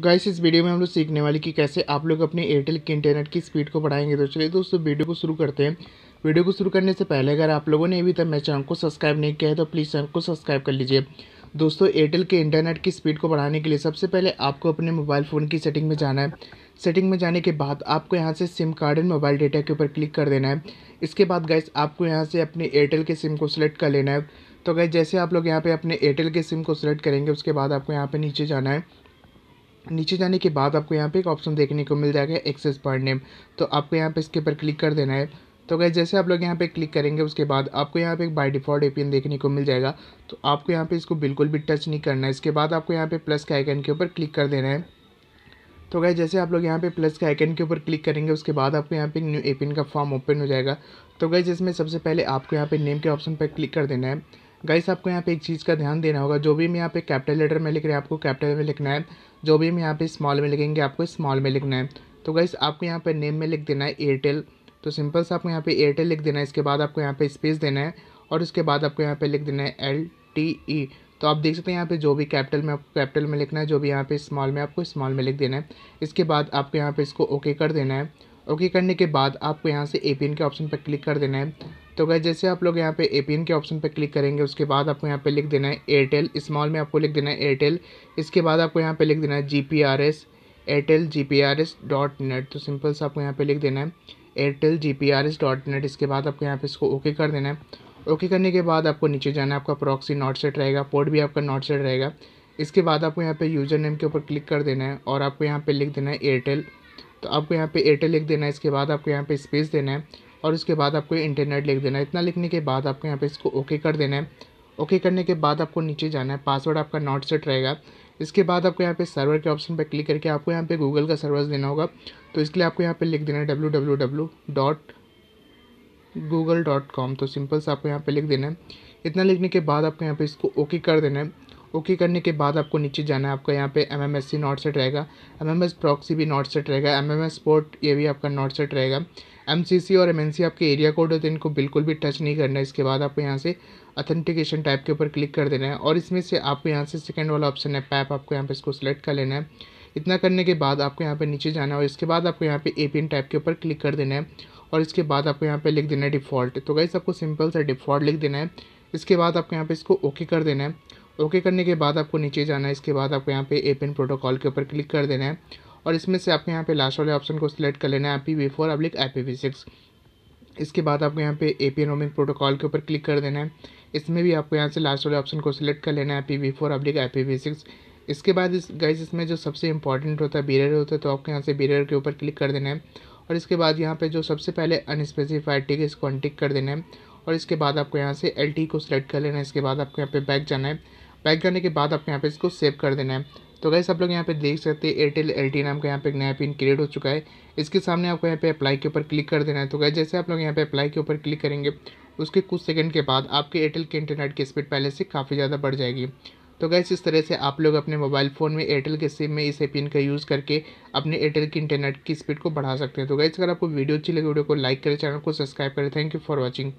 guys इस video में हम लोग सीखने वाले कि कैसे आप लोग अपने एयरटेल के इंटरनेट की स्पीड को बढ़ाएंगे तो चलिए दोस्तों वीडियो को शुरू करते हैं वीडियो को शुरू करने से पहले अगर आप लोगों ने अभी तक मेरे चैनल को सब्सक्राइब नहीं किया है तो प्लीज़ चैनल को सब्सक्राइब कर लीजिए दोस्तों एयरटेल के इंटरनेट की स्पीड को बढ़ाने के लिए सबसे पहले आपको अपने मोबाइल फ़ोन की सेटिंग में जाना है सेटिंग में जाने के बाद आपको यहाँ से SIM card and mobile data के ऊपर क्लिक कर देना है इसके बाद गाइस आपको यहाँ से अपने एयरटेल के सिम को सिलेक्ट कर लेना है तो गैस जैसे आप लोग यहाँ पर अपने एयरटेल के सिम को सिलेक्ट करेंगे उसके बाद आपको यहाँ पर नीचे जाना है नीचे जाने के बाद आपको यहाँ पे एक ऑप्शन देखने को मिल जाएगा एक्सेस पर नेम तो आपको यहाँ पे इसके ऊपर क्लिक कर देना है तो गए जैसे आप लोग यहाँ पे क्लिक करेंगे उसके बाद आपको यहाँ पे एक बाय डिफ़ॉल्ट एपीएन देखने को मिल जाएगा तो आपको यहाँ पे इसको बिल्कुल भी टच नहीं करना है इसके बाद आपको यहाँ पे प्लस के आइकन के ऊपर क्लिक कर देना है तो गए जैसे आप लोग यहाँ पे प्लस के आइकन के ऊपर क्लिक करेंगे उसके बाद आपको यहाँ पे न्यू एपीएन का फॉर्म ओपन हो जाएगा तो गए जिसमें सबसे पहले आपको यहाँ पे नेम के ऑप्शन पर क्लिक कर देना है गाइस आपको यहाँ पे एक चीज़ का ध्यान देना होगा जो भी मैं यहाँ पे कैपिटल लेटर में लिख रहे हैं आपको कैपिटल में लिखना है जो भी मैं यहाँ पे स्मॉल में लिखेंगे आपको स्मॉल में लिखना है तो गाइस आपको यहाँ पे नेम में लिख देना है एयरटेल तो सिंपल से आपको यहाँ पे एयरटेल लिख देना है इसके बाद आपको यहाँ पे स्पेस देना है और उसके बाद आपको यहाँ पे लिख देना है एल टी ई तो आप देख सकते हैं यहाँ पे जो भी कैपिटल में आपको कैपिटल में लिखना है जो भी यहाँ पे स्मॉल में आपको स्मॉल में लिख देना है इसके बाद आपको यहाँ पे इसको ओके कर देना है ओके करने के बाद आपको यहाँ से ए के ऑप्शन पर क्लिक कर देना है तो गए जैसे आप लोग यहाँ पे ए के ऑप्शन पर क्लिक करेंगे उसके बाद आपको यहाँ पे लिख देना है एयरटेल स्मॉल में आपको लिख देना है एयरटेल इसके बाद आपको यहाँ पे लिख देना है G P R S Airtel G P R S dot net तो सिंपल से आपको यहाँ पे लिख देना है Airtel G P R S dot net इसके बाद आपको यहाँ पे इसको ओके कर देना है ओके करने के बाद आपको नीचे जाना है आपका प्रॉक्सी नॉट सेट रहेगा पोर्ट भी आपका नॉट सेट रहेगा इसके बाद आपको यहाँ पे यूज़र नेम के ऊपर क्लिक कर देना है और आपको यहाँ पे लिख देना है एयरटेल तो आपको यहाँ पे एयरटेल लिख देना है इसके बाद आपको यहाँ पे स्पेस देना है और उसके बाद आपको इंटरनेट लिख देना है इतना लिखने के बाद आपको यहाँ पे इसको ओके कर देना है ओके करने के बाद आपको नीचे जाना है पासवर्ड आपका नॉट सेट रहेगा इसके बाद आपको यहाँ पे सर्वर के ऑप्शन पर क्लिक करके आपको यहाँ पे गूगल का सर्वर देना होगा तो इसके लिए आपको यहाँ पे लिख देना है W W W dot Google dot com तो सिंपल से आपको यहाँ पे लिख देना है इतना लिखने के बाद आपको यहाँ पे इसको ओके कर देना है ओके करने के बाद आपको नीचे जाना है आपका यहाँ पे M M S C not set रहेगा एम एम एस प्रॉक्सी भी नॉट सेट रहेगा एम एम एस पोर्ट ये भी आपका नॉट सेट रहेगा एम और एम आपके एरिया कोड होते हैं इनको बिल्कुल भी टच नहीं करना है इसके बाद आपको यहाँ से अथेंटिकेशन टाइप के ऊपर क्लिक कर देना है और इसमें से आपको यहाँ से सेकेंड वाला ऑप्शन है पैप आपको यहाँ पर इसको सिलेक्ट कर लेना है इतना करने के बाद आपको यहाँ पे नीचे जाना है और इसके बाद आपको यहाँ पे ए टाइप के ऊपर क्लिक कर देना है और इसके बाद आपको यहाँ पे लिख देना है डिफ़ॉल्ट तो गाइस आपको सिंपल सा डिफ़ॉल्ट लिख देना है इसके बाद आपको यहाँ पे इसको ओके कर देना है ओके करने के बाद आपको नीचे जाना है इसके बाद आपको यहाँ पे ए प्रोटोकॉल के ऊपर क्लिक कर देना है और इसमें से आपको यहाँ पे लास्ट वाले ऑप्शन को सिलेक्ट कर लेना है आई पी वी फोर अब्लिक आई पी वी सिक्स इसके बाद आपको यहाँ पे ए पी रोमिंग प्रोटोकॉल के ऊपर क्लिक कर देना है इसमें भी आपको यहाँ से लास्ट वाले ऑप्शन को सिलेक्ट कर लेना है आई पी वी फोर अब्लिक आई पी वी सिक्स इसके बाद इस गाइस इसमें जो सबसे इंपॉर्टेंट होता है बीरर होता है तो आपको यहाँ से बीरर के ऊपर क्लिक कर देना है और इसके बाद यहाँ पे जो सबसे पहले अनस्पेसिफाइड टिक इसको अनटिक कर देना है और इसके बाद आपको यहाँ से एल टी को सिलेक्ट कर लेना है इसके बाद आपको यहाँ पे बैक जाना है बैक जाने के बाद आपको यहाँ पे इसको सेव कर देना है तो गैस आप लोग यहाँ पे देख सकते हैं एयरटेल एल नाम का यहाँ पे एक नया पिन क्रिएट हो चुका है इसके सामने आपको यहाँ पे अप्लाई के ऊपर क्लिक कर देना है तो गैस जैसे आप लोग यहाँ पे अप्लाई के ऊपर क्लिक करेंगे उसके कुछ सेकंड के बाद आपके एयरटेल के इंटरनेट की स्पीड पहले से काफ़ी ज़्यादा बढ़ जाएगी तो गैस इस तरह से आप लोग अपने मोबाइल फ़ोन में एयरटेल के सिम में इसे पिन का यूज़ करके अपने एयरटेल की इंटरनेट की स्पीड को बढ़ा सकते हैं तो गैस अगर आपको वीडियो अच्छी लगी वीडियो को लाइक करें चैनल को सब्सक्राइब करें थैंक यू फॉर वॉचिंग